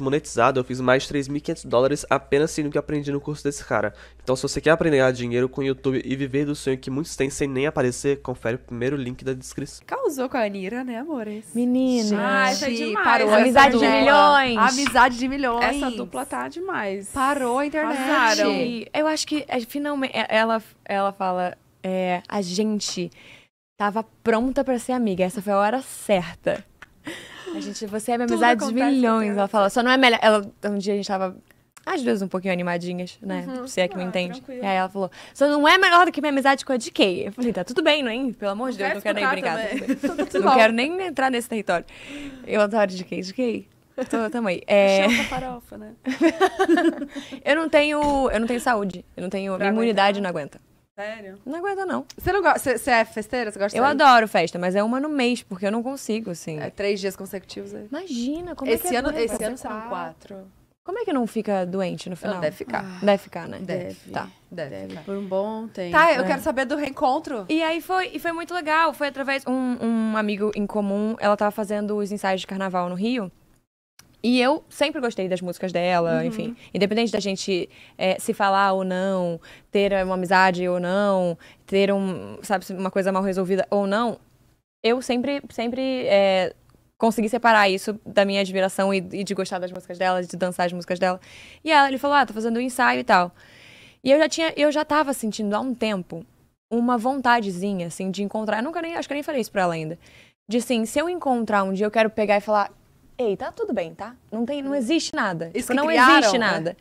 desmonetizado, eu fiz mais de 3.500 dólares apenas sendo que aprendi no curso desse cara. Então se você quer aprender a ganhar dinheiro com o YouTube e viver do sonho que muitos têm sem nem aparecer, confere o primeiro link da descrição. Causou com a Anira, né, amores? Menina. Ah, isso é demais. Parou Amizade de milhões. Amizade de milhões. Essa dupla tá demais. Parou a internet. Eu acho que é, finalmente é, ela, ela fala, é, a gente tava pronta para ser amiga. Essa foi a hora certa. A gente, você é minha amizade de milhões. Ela fala, só não é melhor. Ela, um dia a gente tava, às vezes, um pouquinho animadinhas, né? Uhum. Você é que ah, me entende. Tranquilo. E aí ela falou, só não é melhor do que minha amizade com a DK. Eu falei, tá tudo bem, não é? Pelo amor de Deus, não quero nem brigar. Tá não quero nem entrar nesse território. Eu adoro DK, DK. Tô, tamo aí. É... farofa, né? eu não tenho. Eu não tenho saúde. Eu não tenho. Pra minha aguentar. imunidade não aguenta. Sério? Não aguenta, não. Você não gosta? Você é festeira? Você gosta Eu adoro festa, mas é uma no mês, porque eu não consigo, assim. É três dias consecutivos aí. É. Imagina, como esse é que ano, é Esse é ano serão quatro. Como é que não fica doente no final? Não, deve ficar. Ah, deve ficar, né? Deve. Tá. Deve, deve Por um bom tempo. Tá, eu é. quero saber do reencontro. E aí foi, e foi muito legal. Foi através um, um amigo em comum. Ela tava fazendo os ensaios de carnaval no Rio. E eu sempre gostei das músicas dela, uhum. enfim. Independente da gente é, se falar ou não, ter uma amizade ou não, ter um, sabe, uma coisa mal resolvida ou não, eu sempre, sempre é, consegui separar isso da minha admiração e, e, de gostar das músicas dela, de dançar as músicas dela. E ela, ele falou, ah, tô fazendo um ensaio e tal. E eu já tinha, eu já tava sentindo há um tempo uma vontadezinha, assim, de encontrar. Eu nunca nem, acho que eu nem falei isso pra ela ainda. De assim, se eu encontrar um dia, eu quero pegar e falar, ei, tá tudo bem, tá? Não tem, não hum. existe nada. Isso tipo, não criaram, existe né? nada. Né?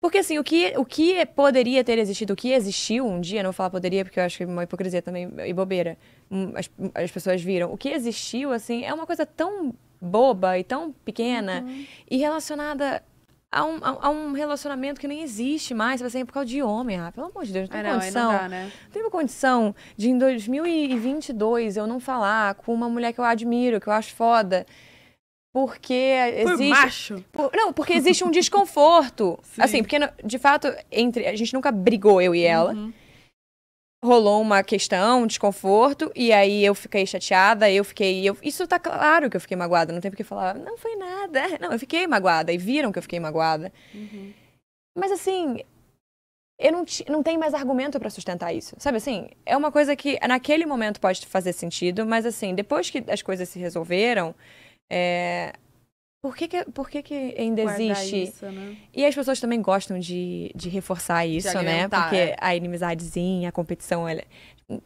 Porque assim, o que, o que poderia ter existido, o que existiu um dia, não vou falar poderia, porque eu acho que é uma hipocrisia também e bobeira. Hum, as, as pessoas viram. O que existiu, assim, é uma coisa tão boba e tão pequena uhum. e relacionada a um, a, a um, relacionamento que nem existe mais, vai assim, ser é por causa de homem. Ah, pelo amor de Deus, não tem é, condição. Não dá, né? Não tem condição de em 2022 eu não falar com uma mulher que eu admiro, que eu acho foda porque Por existe Por, não porque existe um desconforto Sim. assim porque de fato entre a gente nunca brigou eu e ela uhum. rolou uma questão um desconforto e aí eu fiquei chateada eu fiquei eu, isso tá claro que eu fiquei magoada não tem porque falar não foi nada é, não eu fiquei magoada e viram que eu fiquei magoada uhum. mas assim eu não, não tenho mais argumento para sustentar isso. Sabe assim? É uma coisa que naquele momento pode fazer sentido, mas assim, depois que as coisas se resolveram, é, por que, que, por que, que ainda Guardar existe? Isso, né? E as pessoas também gostam de, de reforçar isso, de né? Porque é. a inimizadezinha, a competição, ela, é,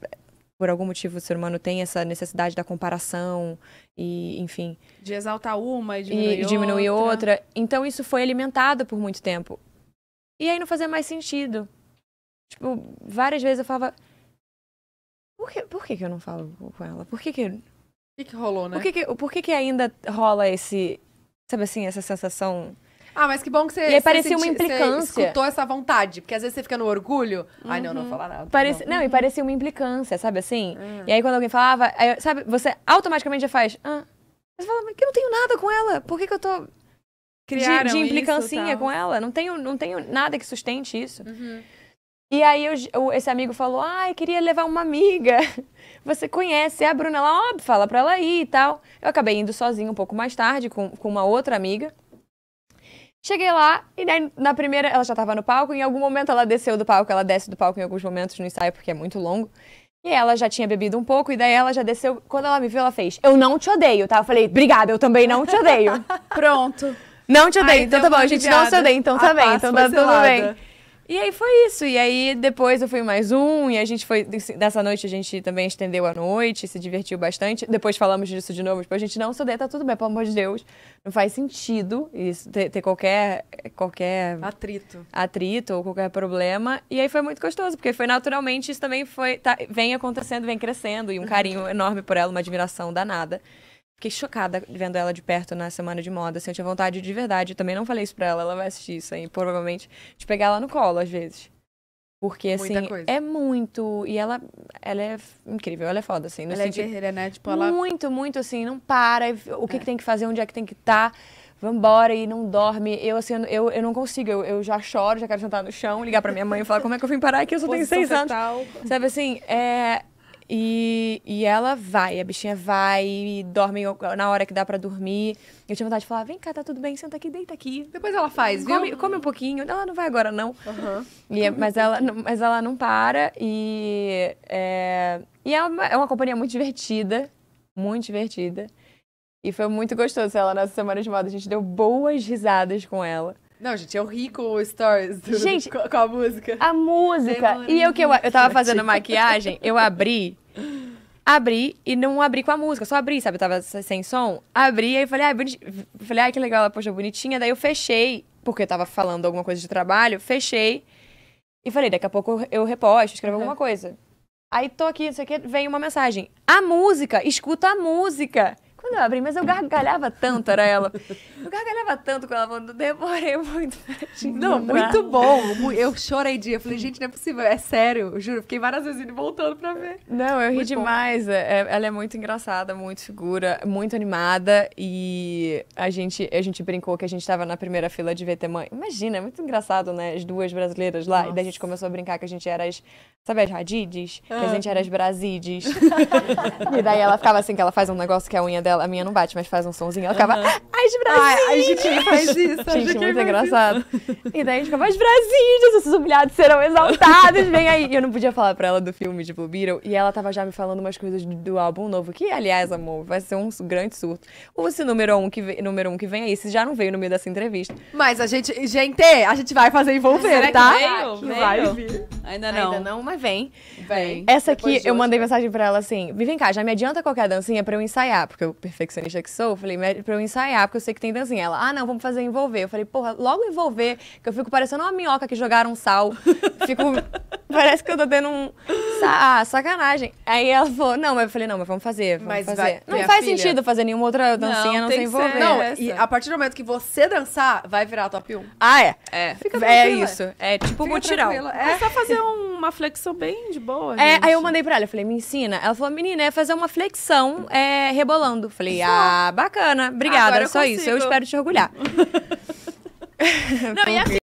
por algum motivo o ser humano tem essa necessidade da comparação e, enfim. De exaltar uma e diminuir, e diminuir outra. outra. Então isso foi alimentado por muito tempo. E aí não fazia mais sentido. Tipo, várias vezes eu falava. Por que, por que, que eu não falo com ela? Por que, que o que, que rolou, né? Por que, que, por que, que ainda rola esse, sabe assim, essa sensação ah, mas que bom que você. E aí parecia uma implicância. escutou essa vontade, porque às vezes você fica no orgulho. Uhum. Ai, não, não vou uhum. falar nada. Tá Parece, não, uhum. e parecia uma implicância, sabe assim? Uhum. E aí quando alguém falava, aí, sabe, você automaticamente já faz. Ah. Você fala, mas que eu não tenho nada com ela. Por que, que eu tô. Criaram de, de implicância com ela? Não tenho, não tenho nada que sustente isso. Uhum. E aí eu, esse amigo falou, ah, eu queria levar uma amiga. Você conhece a Bruna? Ela, óbvio, fala pra ela ir e tal. Eu acabei indo sozinho um pouco mais tarde com, com uma outra amiga. Cheguei lá e daí na primeira ela já tava no palco. Em algum momento ela desceu do palco, ela desce do palco em alguns momentos no ensaio porque é muito longo. E ela já tinha bebido um pouco, e daí ela já desceu. Quando ela me viu, ela fez: Eu não te odeio, tá? Eu falei: Obrigada, eu também não te odeio. Pronto. Não te odeio, Ai, então tá bom, a gente não se odeia, então tá bem, então tá tudo bem. E aí foi isso. E aí depois eu fui mais um, e a gente foi. Dessa noite a gente também estendeu a noite, se divertiu bastante. Depois falamos disso de novo. Depois tipo, a gente, não, Sudê, tá tudo bem, pelo amor de Deus. Não faz sentido isso, ter, ter qualquer, qualquer. Atrito. Atrito ou qualquer problema. E aí foi muito gostoso, porque foi naturalmente, isso também foi. Tá, vem acontecendo, vem crescendo, e um carinho enorme por ela, uma admiração danada. Fiquei chocada vendo ela de perto na semana de moda. Assim, eu tinha vontade de verdade. Eu também não falei isso pra ela, ela vai assistir isso aí, provavelmente, de pegar ela no colo às vezes. Porque, assim, é muito. E ela, ela é incrível, ela é foda, assim. ela sentido... é guerreira, né? Tipo, ela. Muito, muito, assim, não para. O que, é. que tem que fazer, onde é que tem que estar. Tá, vambora e não dorme. Eu, assim, eu, eu não consigo. Eu, eu já choro, já quero sentar no chão, ligar pra minha mãe e falar como é que eu vim parar aqui, eu só Posição tenho seis anos. Sabe assim, é, e, e ela vai, a bichinha vai, e dorme na hora que dá para dormir. Eu tinha vontade de falar: vem cá, tá tudo bem, senta aqui, deita aqui. Depois ela faz, come, viu? Come um pouquinho. Ela não vai agora, não. Uhum. E, é, mas, ela, mas ela não para. E é, e é, uma, é uma companhia muito divertida. Muito divertida. E foi muito gostoso ela nas semana de moda. A gente deu boas risadas com ela. Não, gente, eu ri com o Stories do, gente, com, com, a música. A música. Demora e eu que eu, eu tava fazendo maquiagem, eu abri. Abri e não abri com a música, só abri, sabe? Eu tava sem som. Abri e falei, ai, ah, falei, ai, ah, que legal, ela bonitinha. Daí eu fechei, porque eu tava falando alguma coisa de trabalho, fechei. E falei, daqui a pouco eu reposto, escrevo uhum. alguma coisa. Aí tô aqui, não sei o que, vem uma mensagem. A música, escuta a música. Abri, mas eu gargalhava tanto, era ela. Eu gargalhava tanto com ela, falando, demorei muito Não, muito bom. Eu chorei dia. Falei, gente, não é possível, é sério, juro. Fiquei várias vezes indo voltando pra ver. Não, eu muito ri demais. É, é, ela é muito engraçada, muito segura, muito animada. E a gente, a gente brincou que a gente tava na primeira fila de Mãe. Imagina, é muito engraçado, né? As duas brasileiras lá. Nossa. E daí a gente começou a brincar que a gente era as. Sabe as Radides? Ah. Que a ah. gente era as Brasides. e daí ela ficava assim, que ela faz um negócio que a unha dela a minha não bate, mas faz um somzinho Ela ficava, uhum. ai de Ai, a faz isso. A gente, muito engraçado. Isso. E daí a gente ficava, mas esses humilhados serão exaltados, vem aí. E eu não podia falar pra ela do filme de Blue tipo, Beetle, e ela tava já me falando umas coisas do, álbum novo, que aliás, amor, vai ser um grande surto. Ou esse número um que vem, número um que vem aí, se já não veio no meio dessa entrevista. Mas a gente, gente, a gente vai fazer envolver, tá? Veio, veio. Vai vir. Ainda não. Ainda não, mas vem. Vem. Essa Depois aqui, eu hoje. mandei mensagem pra ela assim, me vem cá, já me adianta qualquer dancinha pra eu ensaiar, porque eu perfeccionista que sou, falei, pra eu ensaiar, porque eu sei que tem dancinha. Ela, ah, não, vamos fazer envolver. Eu falei, porra, logo envolver, que eu fico parecendo uma minhoca que jogaram sal. fico. Parece que eu tô tendo um pensar, ah, sacanagem. Aí ela falou, não, mas eu falei, não, mas vamos fazer, vamos mas fazer. Vai, não faz filha. sentido fazer nenhuma outra dancinha, não, não envolver. Não, essa. e a partir do momento que você dançar, vai virar top 1. Ah, é. É, Fica é isso. É tipo um mutirão. Tranquila. É. é só fazer uma flexão bem de boa. É, aí eu mandei pra ela, eu falei, me ensina. Ela falou, menina, é fazer uma flexão é, rebolando. Falei, só. ah, bacana, obrigada, é só consigo. isso. Eu espero te orgulhar. não, e assim,